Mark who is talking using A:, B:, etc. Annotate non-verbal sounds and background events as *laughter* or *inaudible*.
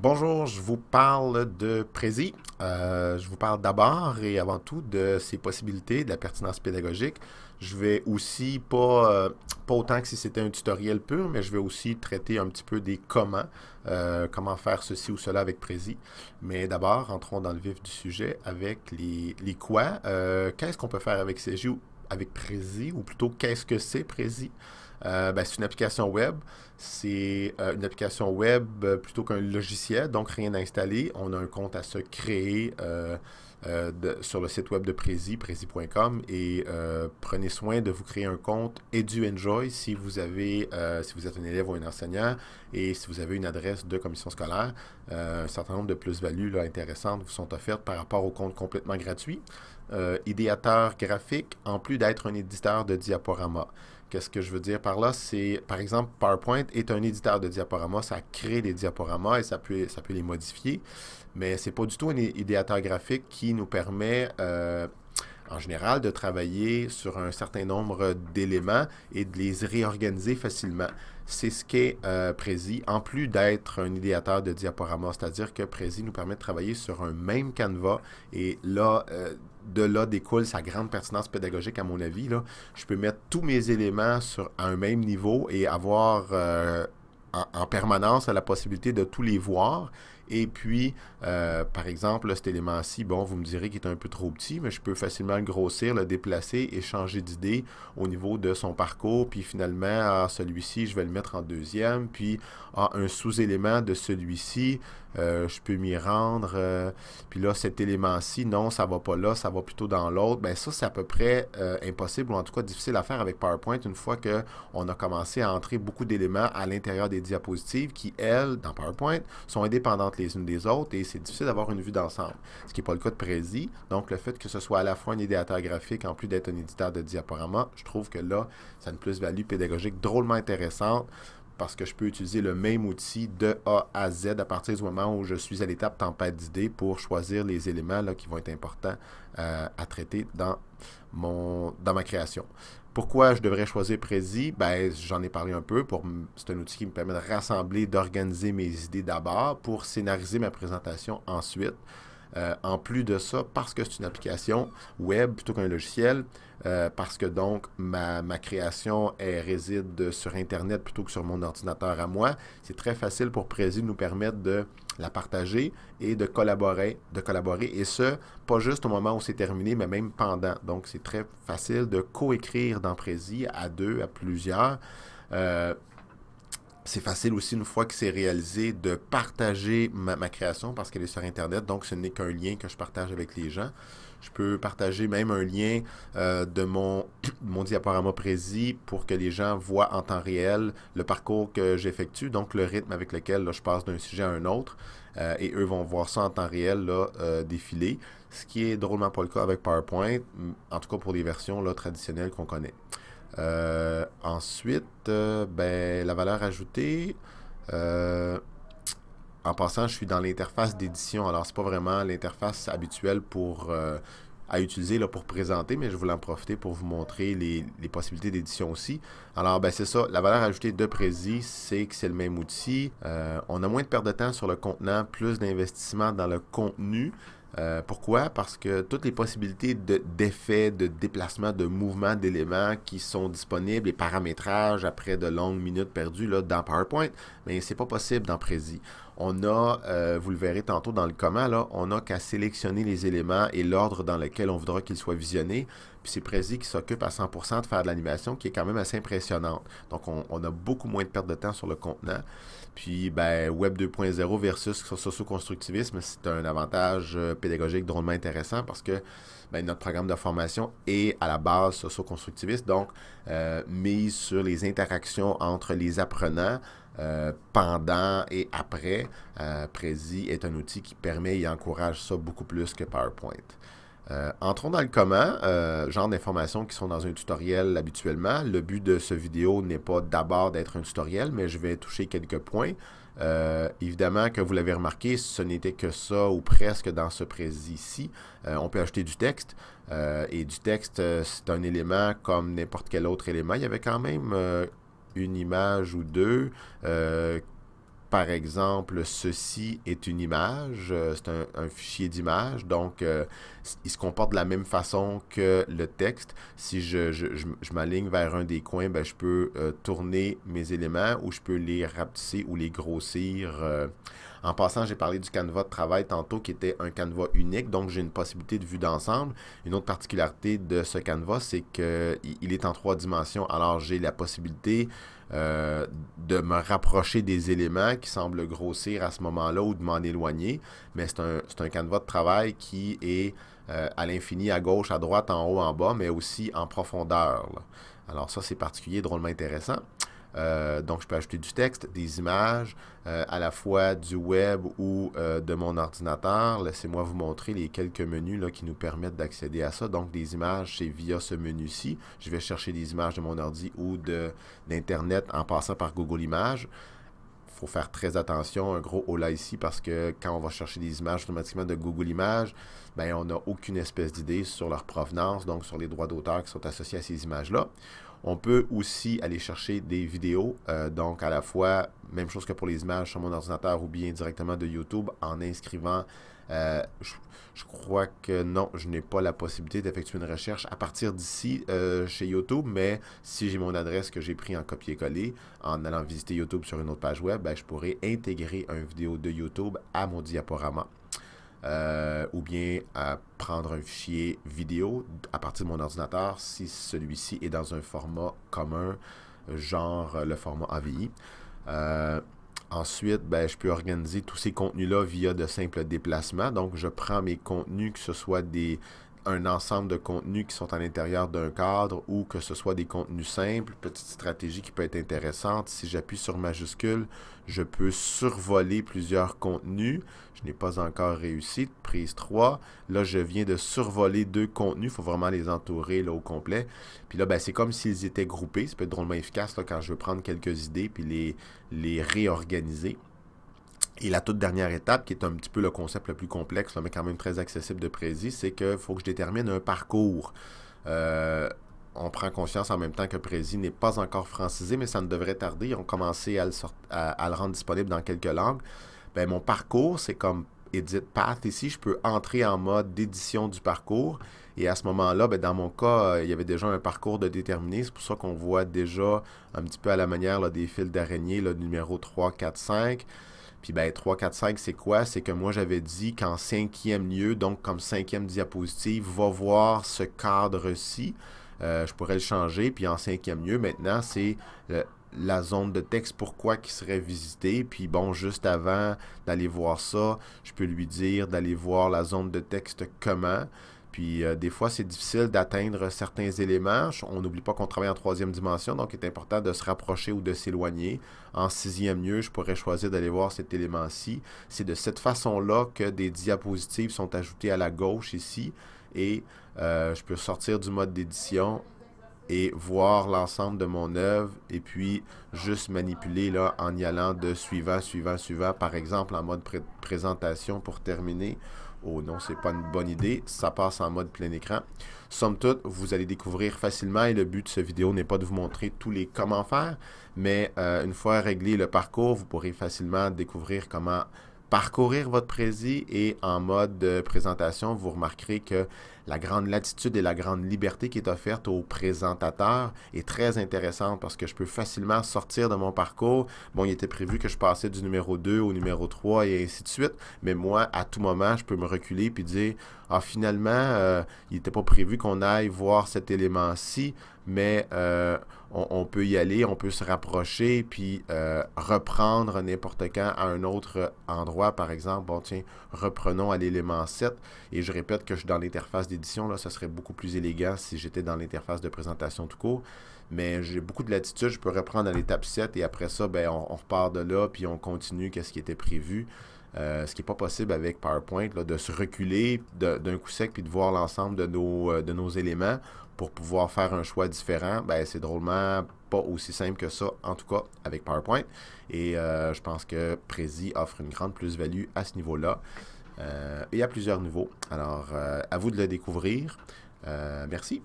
A: Bonjour, je vous parle de Prezi. Euh, je vous parle d'abord et avant tout de ses possibilités, de la pertinence pédagogique. Je vais aussi, pas, euh, pas autant que si c'était un tutoriel pur, mais je vais aussi traiter un petit peu des comment, euh, comment faire ceci ou cela avec Prezi. Mais d'abord, entrons dans le vif du sujet avec les, les quoi. Qu'est-ce qu'on peut faire avec ces jeux avec Prezi, ou plutôt qu'est-ce que c'est Prezi? Euh, ben, c'est une application web. C'est euh, une application web euh, plutôt qu'un logiciel, donc rien à installer. On a un compte à se créer sur le site web de Prezi, prezi.com. et prenez soin de vous créer un compte EduEnjoy si vous avez, si vous êtes un élève ou un enseignant et si vous avez une adresse de commission scolaire. un certain nombre de plus-values intéressantes vous sont offertes par rapport au compte complètement gratuit. Euh, idéateur graphique en plus d'être un éditeur de diaporama. Qu'est-ce que je veux dire par là? C'est, par exemple, PowerPoint est un éditeur de diaporama, ça crée des diaporamas et ça peut, ça peut les modifier, mais c'est pas du tout un idéateur graphique qui nous permet euh, en général, de travailler sur un certain nombre d'éléments et de les réorganiser facilement. C'est ce qu'est euh, Prezi, en plus d'être un idéateur de diaporama, c'est-à-dire que Prezi nous permet de travailler sur un même canevas et là, euh, de là découle sa grande pertinence pédagogique, à mon avis. Là. Je peux mettre tous mes éléments sur, à un même niveau et avoir... Euh, en, permanence la possibilité de tous les voir et puis, euh, par exemple, cet élément-ci, bon, vous me direz qu'il est un peu trop petit, mais je peux facilement le grossir, le déplacer et changer d'idée au niveau de son parcours. Puis finalement, celui-ci, je vais le mettre en deuxième. Puis, un sous-élément de celui-ci, euh, je peux m'y rendre. Euh, puis là, cet élément-ci, non, ça ne va pas là, ça va plutôt dans l'autre. Bien, ça, c'est à peu près impossible, ou en tout cas difficile à faire avec PowerPoint une fois qu'on a commencé à entrer beaucoup d'éléments à l'intérieur des diapositives qui, elles, dans PowerPoint, sont indépendantes les unes des autres et c'est difficile d'avoir une vue d'ensemble, ce qui n'est pas le cas de Prezi. Donc, le fait que ce soit à la fois un idéateur graphique en plus d'être un éditeur de diaporama, je trouve que là, ça a une plus-value pédagogique drôlement intéressante parce que je peux utiliser le même outil de A à Z à partir du moment où je suis à l'étape tempête d'idées pour choisir les éléments qui vont être importants euh, à traiter dans ma création. Pourquoi je devrais choisir Prezi? Ben, j'en ai parlé un peu. Pour, c'est un outil qui me permet de rassembler, d'organiser mes idées d'abord pour scénariser ma présentation ensuite. Euh, en plus de ça, parce que c'est une application web plutôt qu'un logiciel, euh, parce que donc ma, création elle, réside sur Internet plutôt que sur mon ordinateur à moi, c'est très facile pour Prezi de nous permettre de la partager et de collaborer, de collaborer, et ce, pas juste au moment où c'est terminé, mais même pendant. Donc, c'est très facile de coécrire dans Prezi à deux, à plusieurs. Euh, c'est facile aussi, une fois que c'est réalisé, de partager ma, création parce qu'elle est sur Internet. Donc, ce n'est qu'un lien que je partage avec les gens. Je peux partager même un lien euh, de mon, *clears throat* mon diaporama précis pour que les gens voient en temps réel le parcours que j'effectue, donc le rythme avec lequel je passe d'un sujet à un autre. Euh, et eux vont voir ça en temps réel là, euh, défiler, ce qui est drôlement pas le cas avec PowerPoint, en tout cas pour les versions là, traditionnelles qu'on connaît. Euh, ensuite, euh, ben, la valeur ajoutée. Euh, en passant, je suis dans l'interface d'édition. Alors, c'est pas vraiment l'interface habituelle pour à utiliser là, pour présenter, mais je voulais en profiter pour vous montrer les, possibilités d'édition aussi. Alors, ben, c'est ça, la valeur ajoutée de Prezi, c'est que c'est le même outil. on a moins de perte de temps sur le contenant, plus d'investissement dans le contenu. Euh, pourquoi? Parce que toutes les possibilités d'effets, de, de déplacement, de mouvement d'éléments qui sont disponibles, et paramétrages après de longues minutes perdues là, dans PowerPoint, mais c'est pas possible dans Prezi. On a, euh, vous le verrez tantôt dans le comment, là, on n'a qu'à sélectionner les éléments et l'ordre dans lequel on voudra qu'ils soient visionnés. Puis c'est Prezi qui s'occupe à 100% de faire de l'animation, qui est quand même assez impressionnante. Donc, on, a beaucoup moins de perte de temps sur le contenant. Puis, ben, Web 2.0 versus socio-constructivisme, c'est un avantage euh, pédagogique drôlement intéressant parce que ben, notre programme de formation est à la base socio-constructiviste, donc euh, mise sur les interactions entre les apprenants. Euh, pendant et après, euh, Prezi est un outil qui permet et encourage ça beaucoup plus que PowerPoint. Euh, entrons dans le comment, euh, genre d'informations qui sont dans un tutoriel habituellement. Le but de ce vidéo n'est pas d'abord d'être un tutoriel, mais je vais toucher quelques points. Euh, évidemment que vous l'avez remarqué, ce n'était que ça ou presque dans ce précis ici on peut acheter du texte et du texte, c'est un élément comme n'importe quel autre élément. Il y avait quand même une image ou deux, euh, par exemple, ceci est une image, euh, c'est un, fichier d'image, donc euh, il se comporte de la même façon que le texte. Si je, m'aligne vers un des coins, ben, je peux euh, tourner mes éléments ou je peux les rapetisser ou les grossir en passant, j'ai parlé du canevas de travail tantôt qui était un canevas unique, donc j'ai une possibilité de vue d'ensemble. Une autre particularité de ce canevas, c'est qu'il est en trois dimensions. Alors, j'ai la possibilité euh, de me rapprocher des éléments qui semblent grossir à ce moment-là ou de m'en éloigner, mais c'est un, un canevas de travail qui est euh, à l'infini, à gauche, à droite, en haut, en bas, mais aussi en profondeur. Alors ça, c'est particulier, drôlement intéressant. Euh, donc, je peux ajouter du texte, des images, euh, à la fois du web ou euh, de mon ordinateur. Laissez-moi vous montrer les quelques menus qui nous permettent d'accéder à ça. Donc, des images, c'est via ce menu-ci. Je vais chercher des images de mon ordi ou d'Internet en passant par Google Images Il faut faire très attention, un gros hola ici, parce que quand on va chercher des images automatiquement de Google Images, ben, on n'a aucune espèce d'idée sur leur provenance, donc sur les droits d'auteur qui sont associés à ces images-là. On peut aussi aller chercher des vidéos, euh, donc à la fois, même chose que pour les images sur mon ordinateur ou bien directement de YouTube en inscrivant. Euh, je, crois que non, je n'ai pas la possibilité d'effectuer une recherche à partir d'ici euh, chez YouTube, mais si j'ai mon adresse que j'ai pris en copier-coller, en allant visiter YouTube sur une autre page web, ben, je pourrais intégrer une vidéo de YouTube à mon diaporama. ou bien à, prendre un fichier vidéo à partir de mon ordinateur si celui-ci est dans un format commun, genre euh, le format AVI. Euh, ensuite, ben, je peux organiser tous ces contenus-là via de simples déplacements. Donc, je prends mes contenus, que ce soit des un ensemble de contenus qui sont à l'intérieur d'un cadre ou que ce soit des contenus simples, petite stratégie qui peut être intéressante. Si j'appuie sur majuscule, je peux survoler plusieurs contenus. Je n'ai pas encore réussi. Prise 3. Là, je viens de survoler deux contenus. Il faut vraiment les entourer là, au complet. Puis là, ben, c'est comme s'ils étaient groupés. Ça peut être drôlement efficace quand je veux prendre quelques idées puis les, les réorganiser. Et la toute dernière étape, qui est un petit peu le concept le plus complexe, mais quand même très accessible de Prezi, c'est qu'il faut que je détermine un parcours. Euh, on prend conscience en même temps que Prezi n'est pas encore francisé, mais ça ne devrait tarder. Ils ont commencé à le, rendre disponible dans quelques langues. Ben, mon parcours, c'est comme Edit Path ici. Je peux entrer en mode d'édition du parcours. Et à ce moment-là, ben, dans mon cas, euh, il y avait déjà un parcours de déterminé. C'est pour ça qu'on voit déjà un petit peu à la manière des fils d'araignée, le numéro 3, 4, 5. Puis ben 3, 4, 5, c'est quoi? C'est que moi j'avais dit qu'en cinquième lieu, donc comme cinquième diapositive, va voir ce cadre-ci. Euh, je pourrais le changer. Puis en cinquième lieu, maintenant, c'est euh, la zone de texte, pourquoi qui serait visitée. Puis bon, juste avant d'aller voir ça, je peux lui dire d'aller voir la zone de texte comment. Puis euh, des fois, c'est difficile d'atteindre certains éléments. On n'oublie pas qu'on travaille en troisième dimension, donc il est important de se rapprocher ou de s'éloigner. En sixième lieu, je pourrais choisir d'aller voir cet élément-ci. C'est de cette façon-là que des diapositives sont ajoutées à la gauche ici. Et euh, je peux sortir du mode d'édition et voir l'ensemble de mon œuvre et puis juste manipuler là, en y allant de suivant, suivant, suivant. Par exemple, en mode présentation pour terminer, Oh non, c'est pas une bonne idée. Ça passe en mode plein écran. Somme toute, vous allez découvrir facilement et le but de cette vidéo n'est pas de vous montrer tous les comment faire, mais euh, une fois réglé le parcours, vous pourrez facilement découvrir comment parcourir votre prési et en mode présentation, vous remarquerez que la grande latitude et la grande liberté qui est offerte au présentateur est très intéressante parce que je peux facilement sortir de mon parcours. Bon, il était prévu que je passais du numéro 2 au numéro 3 et ainsi de suite, mais moi, à tout moment, je peux me reculer puis dire, ah, finalement, euh, il n'était pas prévu qu'on aille voir cet élément-ci mais euh, on, peut y aller, on peut se rapprocher, puis euh, reprendre n'importe quand à un autre endroit, par exemple. Bon, tiens, reprenons à l'élément 7, et je répète que je suis dans l'interface d'édition, là, ça serait beaucoup plus élégant si j'étais dans l'interface de présentation tout court, mais j'ai beaucoup de latitude, je peux reprendre à l'étape 7, et après ça, ben, on, on repart de là, puis on continue qu'est-ce qui était prévu. Euh, ce qui n'est pas possible avec PowerPoint, de se reculer d'un coup sec puis de voir l'ensemble de nos, euh, de nos éléments pour pouvoir faire un choix différent. Ben, c'est drôlement pas aussi simple que ça, en tout cas avec PowerPoint. Et euh, je pense que Prezi offre une grande plus-value à ce niveau-là et à plusieurs niveaux. Alors, à vous de le découvrir. merci.